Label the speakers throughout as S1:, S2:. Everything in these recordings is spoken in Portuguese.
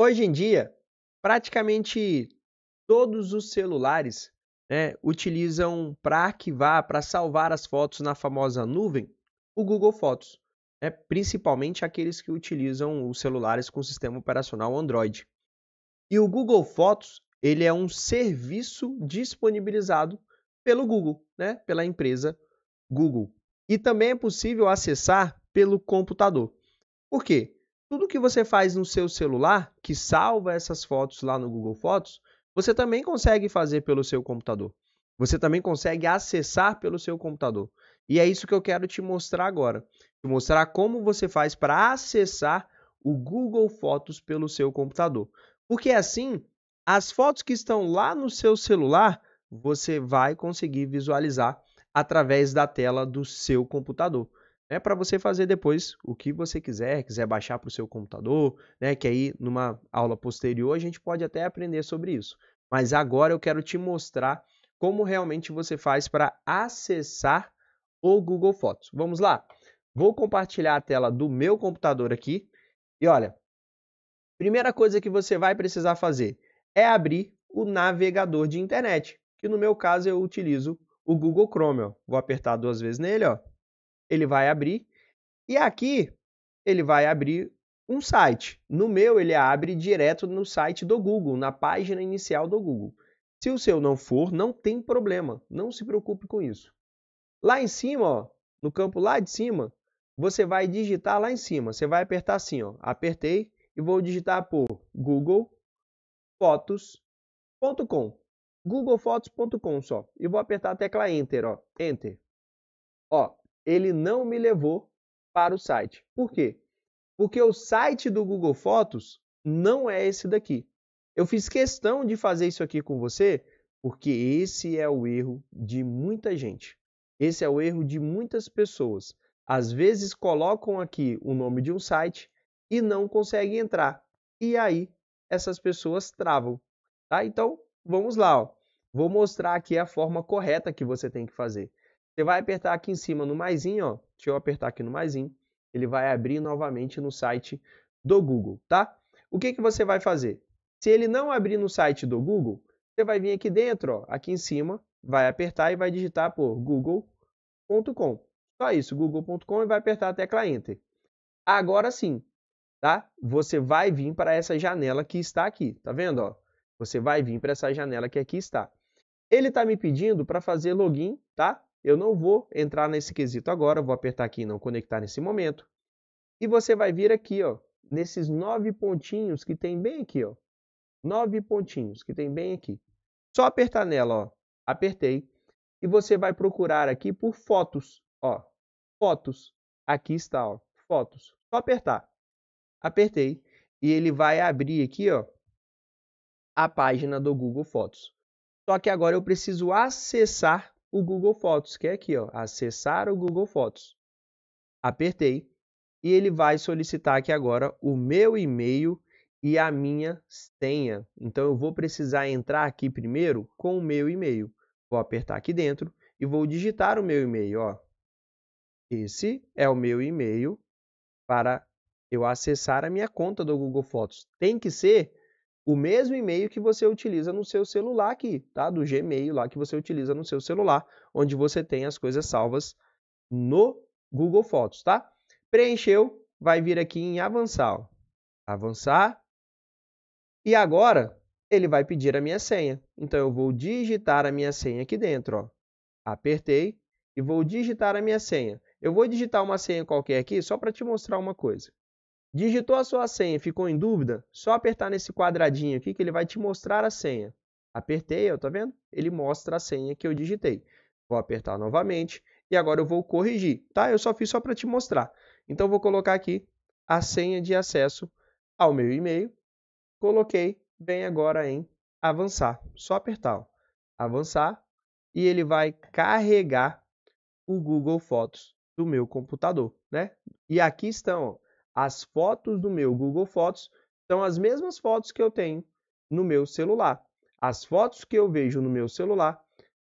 S1: Hoje em dia, praticamente todos os celulares né, utilizam para arquivar, para salvar as fotos na famosa nuvem, o Google Fotos, né, principalmente aqueles que utilizam os celulares com sistema operacional Android. E o Google Fotos ele é um serviço disponibilizado pelo Google, né, pela empresa Google. E também é possível acessar pelo computador. Por quê? tudo que você faz no seu celular, que salva essas fotos lá no Google Fotos, você também consegue fazer pelo seu computador. Você também consegue acessar pelo seu computador. E é isso que eu quero te mostrar agora. Te mostrar como você faz para acessar o Google Fotos pelo seu computador. Porque assim, as fotos que estão lá no seu celular, você vai conseguir visualizar através da tela do seu computador né, para você fazer depois o que você quiser, quiser baixar para o seu computador, né, que aí numa aula posterior a gente pode até aprender sobre isso. Mas agora eu quero te mostrar como realmente você faz para acessar o Google Fotos. Vamos lá? Vou compartilhar a tela do meu computador aqui e olha, primeira coisa que você vai precisar fazer é abrir o navegador de internet, que no meu caso eu utilizo o Google Chrome. Ó. Vou apertar duas vezes nele, ó ele vai abrir. E aqui ele vai abrir um site. No meu, ele abre direto no site do Google, na página inicial do Google. Se o seu não for, não tem problema. Não se preocupe com isso. Lá em cima, ó, no campo lá de cima, você vai digitar lá em cima. Você vai apertar assim, ó. Apertei e vou digitar por googlefotos.com. Fotos.com. só. E vou apertar a tecla Enter, ó. Enter. Ó, ele não me levou para o site. Por quê? Porque o site do Google Fotos não é esse daqui. Eu fiz questão de fazer isso aqui com você porque esse é o erro de muita gente. Esse é o erro de muitas pessoas. Às vezes colocam aqui o nome de um site e não conseguem entrar. E aí essas pessoas travam. Tá? Então vamos lá. Ó. Vou mostrar aqui a forma correta que você tem que fazer. Você vai apertar aqui em cima no maisinho, ó. Deixa eu apertar aqui no maisinho. Ele vai abrir novamente no site do Google, tá? O que, que você vai fazer? Se ele não abrir no site do Google, você vai vir aqui dentro, ó, aqui em cima, vai apertar e vai digitar por google.com. Só isso, google.com e vai apertar a tecla Enter. Agora sim, tá? Você vai vir para essa janela que está aqui, tá vendo? Ó? Você vai vir para essa janela que aqui está. Ele está me pedindo para fazer login, tá? Eu não vou entrar nesse quesito agora, vou apertar aqui não conectar nesse momento. E você vai vir aqui, ó, nesses nove pontinhos que tem bem aqui, ó. Nove pontinhos que tem bem aqui. Só apertar nela, ó. Apertei. E você vai procurar aqui por fotos, ó. Fotos. Aqui está, ó. Fotos. Só apertar. Apertei. E ele vai abrir aqui, ó, a página do Google Fotos. Só que agora eu preciso acessar o Google Fotos, que é aqui, ó, acessar o Google Fotos. Apertei e ele vai solicitar aqui agora o meu e-mail e a minha senha. Então eu vou precisar entrar aqui primeiro com o meu e-mail. Vou apertar aqui dentro e vou digitar o meu e-mail, ó. Esse é o meu e-mail para eu acessar a minha conta do Google Fotos. Tem que ser o mesmo e-mail que você utiliza no seu celular aqui, tá? Do Gmail lá que você utiliza no seu celular, onde você tem as coisas salvas no Google Fotos, tá? Preencheu, vai vir aqui em avançar, ó. avançar. E agora ele vai pedir a minha senha. Então eu vou digitar a minha senha aqui dentro, ó. Apertei e vou digitar a minha senha. Eu vou digitar uma senha qualquer aqui só para te mostrar uma coisa. Digitou a sua senha, ficou em dúvida? Só apertar nesse quadradinho aqui que ele vai te mostrar a senha. Apertei, ó, tá vendo? Ele mostra a senha que eu digitei. Vou apertar novamente e agora eu vou corrigir, tá? Eu só fiz só para te mostrar. Então vou colocar aqui a senha de acesso ao meu e-mail. Coloquei, vem agora em avançar. Só apertar, ó. avançar e ele vai carregar o Google Fotos do meu computador, né? E aqui estão ó, as fotos do meu Google Fotos são as mesmas fotos que eu tenho no meu celular. As fotos que eu vejo no meu celular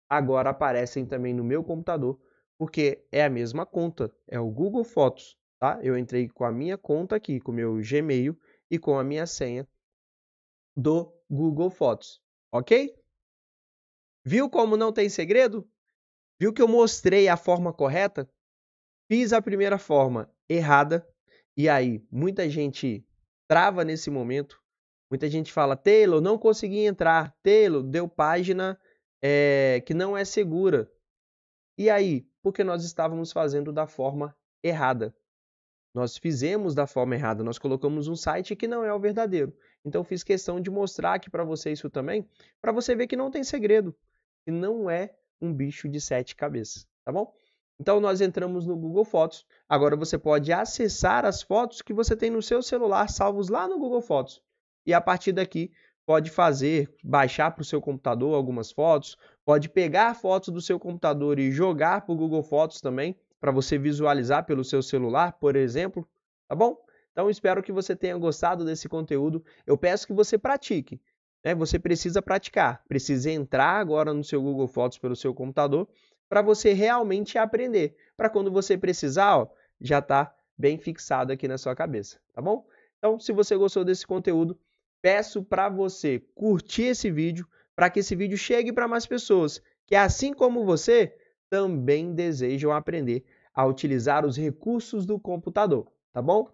S1: agora aparecem também no meu computador, porque é a mesma conta, é o Google Fotos, tá? Eu entrei com a minha conta aqui, com o meu Gmail e com a minha senha do Google Fotos, ok? Viu como não tem segredo? Viu que eu mostrei a forma correta? Fiz a primeira forma errada, e aí, muita gente trava nesse momento. Muita gente fala: Taylor, não consegui entrar. Taylor, deu página é, que não é segura. E aí? Porque nós estávamos fazendo da forma errada. Nós fizemos da forma errada, nós colocamos um site que não é o verdadeiro. Então fiz questão de mostrar aqui para você isso também, para você ver que não tem segredo, que não é um bicho de sete cabeças, tá bom? Então nós entramos no Google Fotos. Agora você pode acessar as fotos que você tem no seu celular salvos lá no Google Fotos. E a partir daqui pode fazer, baixar para o seu computador algumas fotos, pode pegar fotos do seu computador e jogar para o Google Fotos também, para você visualizar pelo seu celular, por exemplo, tá bom? Então espero que você tenha gostado desse conteúdo. Eu peço que você pratique. Né? Você precisa praticar, precisa entrar agora no seu Google Fotos pelo seu computador para você realmente aprender, para quando você precisar, ó, já está bem fixado aqui na sua cabeça, tá bom? Então, se você gostou desse conteúdo, peço para você curtir esse vídeo, para que esse vídeo chegue para mais pessoas que, assim como você, também desejam aprender a utilizar os recursos do computador, tá bom?